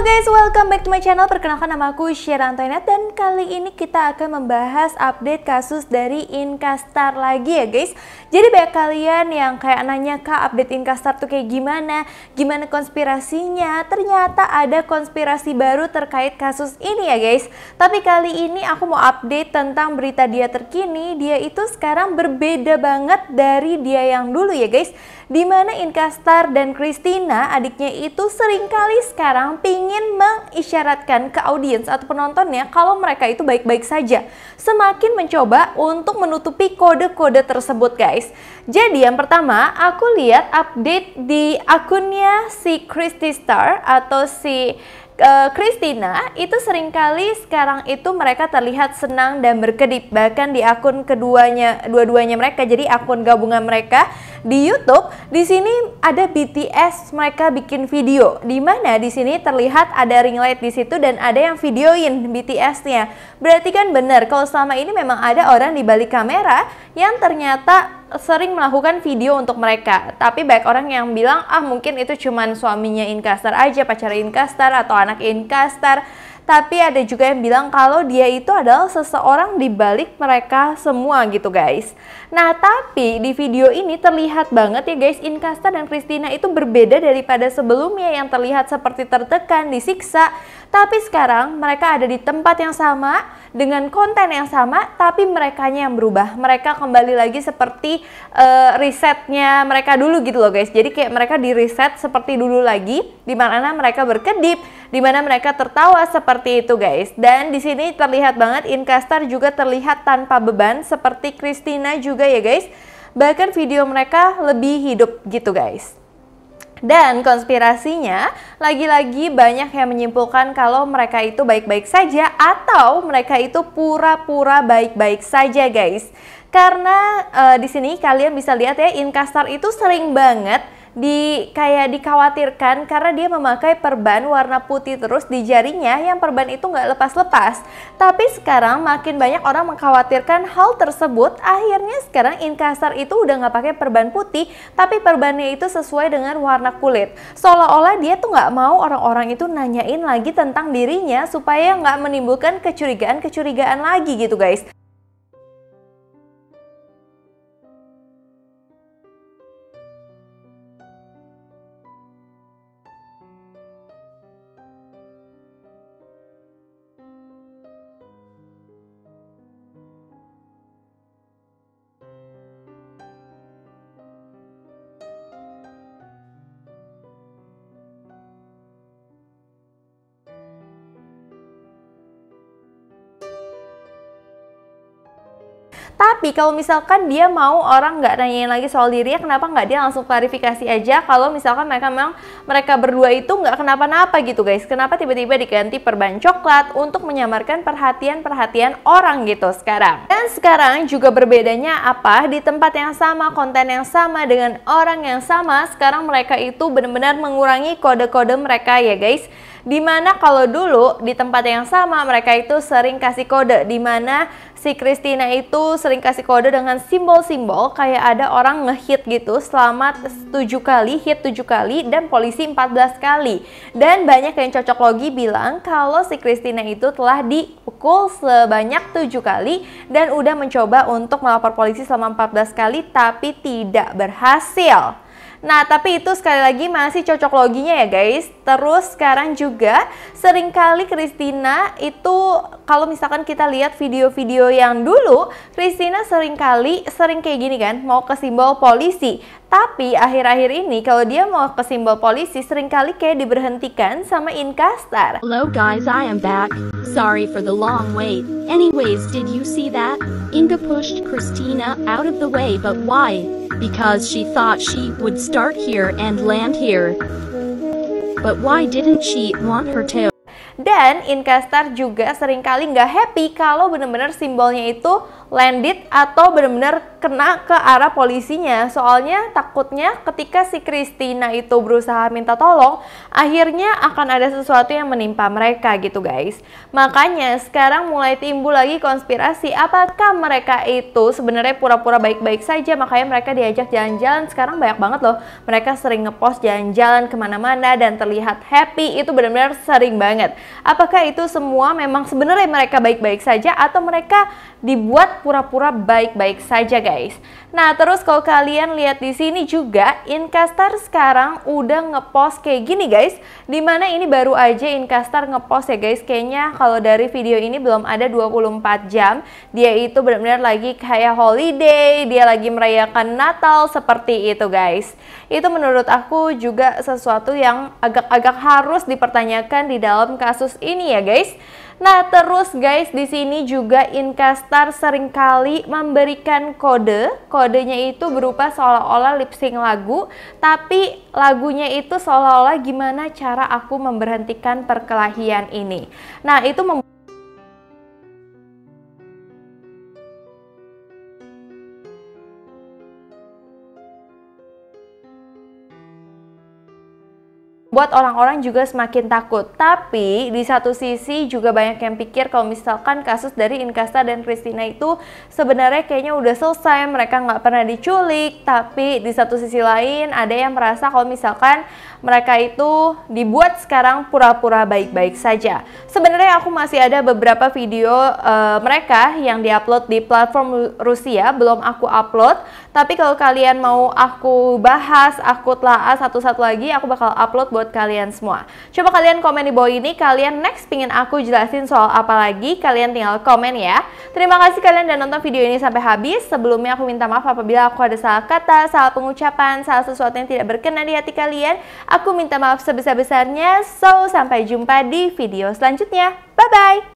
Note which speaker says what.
Speaker 1: guys, welcome back to my channel. Perkenalkan nama aku Shira Antoinette dan kali ini kita akan membahas update kasus dari Inkastar lagi ya guys. Jadi banyak kalian yang kayak nanya kak update Inkastar tuh kayak gimana, gimana konspirasinya. Ternyata ada konspirasi baru terkait kasus ini ya guys. Tapi kali ini aku mau update tentang berita dia terkini. Dia itu sekarang berbeda banget dari dia yang dulu ya guys. Dimana Inkastar dan Christina adiknya itu seringkali sekarang pingin ingin mengisyaratkan ke audiens atau penontonnya kalau mereka itu baik-baik saja. Semakin mencoba untuk menutupi kode-kode tersebut guys. Jadi yang pertama aku lihat update di akunnya si Christy Star atau si uh, Christina itu seringkali sekarang itu mereka terlihat senang dan berkedip bahkan di akun keduanya dua-duanya mereka jadi akun gabungan mereka di YouTube di sini ada BTS mereka bikin video di mana di sini terlihat ada ring light di situ dan ada yang videoin BTS-nya berarti kan benar kalau selama ini memang ada orang di balik kamera yang ternyata sering melakukan video untuk mereka. Tapi banyak orang yang bilang, ah mungkin itu cuman suaminya inkaster aja, pacar inkaster atau anak inkaster tapi ada juga yang bilang kalau dia itu adalah seseorang di balik mereka semua gitu guys. Nah, tapi di video ini terlihat banget ya guys, Inkasta dan Kristina itu berbeda daripada sebelumnya yang terlihat seperti tertekan, disiksa, tapi sekarang mereka ada di tempat yang sama dengan konten yang sama, tapi mereka yang berubah. Mereka kembali lagi seperti uh, risetnya mereka dulu gitu loh guys. Jadi kayak mereka di reset seperti dulu lagi di mana mereka berkedip di mana mereka tertawa seperti itu guys. Dan di sini terlihat banget Inkastar juga terlihat tanpa beban seperti Christina juga ya guys. Bahkan video mereka lebih hidup gitu guys. Dan konspirasinya lagi-lagi banyak yang menyimpulkan kalau mereka itu baik-baik saja atau mereka itu pura-pura baik-baik saja guys. Karena e, di sini kalian bisa lihat ya Inkastar itu sering banget di kayak dikhawatirkan karena dia memakai perban warna putih terus di jarinya yang perban itu nggak lepas-lepas. Tapi sekarang makin banyak orang mengkhawatirkan hal tersebut. Akhirnya sekarang inkasar itu udah nggak pakai perban putih, tapi perbannya itu sesuai dengan warna kulit. Seolah-olah dia tuh nggak mau orang-orang itu nanyain lagi tentang dirinya supaya nggak menimbulkan kecurigaan-kecurigaan lagi gitu guys. Tapi kalau misalkan dia mau orang nggak nanyain lagi soal dirinya, kenapa nggak dia langsung klarifikasi aja kalau misalkan mereka memang mereka berdua itu nggak kenapa-napa gitu guys. Kenapa tiba-tiba diganti perban coklat untuk menyamarkan perhatian-perhatian orang gitu sekarang. Dan sekarang juga berbedanya apa? Di tempat yang sama, konten yang sama, dengan orang yang sama, sekarang mereka itu benar-benar mengurangi kode-kode mereka ya guys. Dimana kalau dulu di tempat yang sama mereka itu sering kasih kode dimana si Christina itu sering kasih kode dengan simbol-simbol kayak ada orang ngehit gitu selamat 7 kali, hit 7 kali dan polisi 14 kali. Dan banyak yang cocok logi bilang kalau si Christina itu telah dipukul sebanyak 7 kali dan udah mencoba untuk melapor polisi selama 14 kali tapi tidak berhasil. Nah, tapi itu sekali lagi masih cocok loginya ya guys. Terus sekarang juga seringkali Christina itu kalau misalkan kita lihat video-video yang dulu, Christina seringkali sering kayak gini kan, mau ke simbol polisi. Tapi akhir-akhir ini kalau dia mau ke simbol polisi seringkali kayak diberhentikan sama Inkastar. Hello guys, I am back. Sorry for the long wait. Anyways, did you see that? Inga pushed Christina out of the way, but why? Because she thought she would start here and land here. But why didn't she want her tail? Dan Inkastar juga seringkali nggak happy kalau bener-bener simbolnya itu landed atau benar-benar kena ke arah polisinya. Soalnya takutnya ketika si Christina itu berusaha minta tolong, akhirnya akan ada sesuatu yang menimpa mereka gitu guys. Makanya sekarang mulai timbul lagi konspirasi apakah mereka itu sebenarnya pura-pura baik-baik saja makanya mereka diajak jalan-jalan. Sekarang banyak banget loh mereka sering ngepost jalan-jalan kemana-mana dan terlihat happy itu benar-benar sering banget. Apakah itu semua memang sebenarnya mereka baik-baik saja atau mereka dibuat pura-pura baik-baik saja guys. Nah terus kalau kalian lihat di sini juga Inkastar sekarang udah ngepost kayak gini guys. Dimana ini baru aja Inkastar ngepost ya guys. Kayaknya kalau dari video ini belum ada 24 jam. Dia itu benar-benar lagi kayak holiday, dia lagi merayakan Natal seperti itu guys. Itu menurut aku juga sesuatu yang agak-agak harus dipertanyakan di dalam kasus ini ya guys. Nah, terus guys di sini juga Inkastar seringkali memberikan kode. Kodenya itu berupa seolah-olah lip sync lagu, tapi lagunya itu seolah-olah gimana cara aku memberhentikan perkelahian ini. Nah, itu buat orang-orang juga semakin takut. Tapi di satu sisi juga banyak yang pikir kalau misalkan kasus dari Inkasta dan Christina itu sebenarnya kayaknya udah selesai, mereka nggak pernah diculik. Tapi di satu sisi lain ada yang merasa kalau misalkan mereka itu dibuat sekarang pura-pura baik-baik saja. Sebenarnya aku masih ada beberapa video uh, mereka yang diupload di platform Rusia, belum aku upload. Tapi kalau kalian mau aku bahas, aku telah satu-satu lagi, aku bakal upload buat buat kalian semua. Coba kalian komen di bawah ini, kalian next pingin aku jelasin soal apa lagi, kalian tinggal komen ya. Terima kasih kalian udah nonton video ini sampai habis. Sebelumnya aku minta maaf apabila aku ada salah kata, salah pengucapan, salah sesuatu yang tidak berkenan di hati kalian. Aku minta maaf sebesar-besarnya. So, sampai jumpa di video selanjutnya. Bye-bye!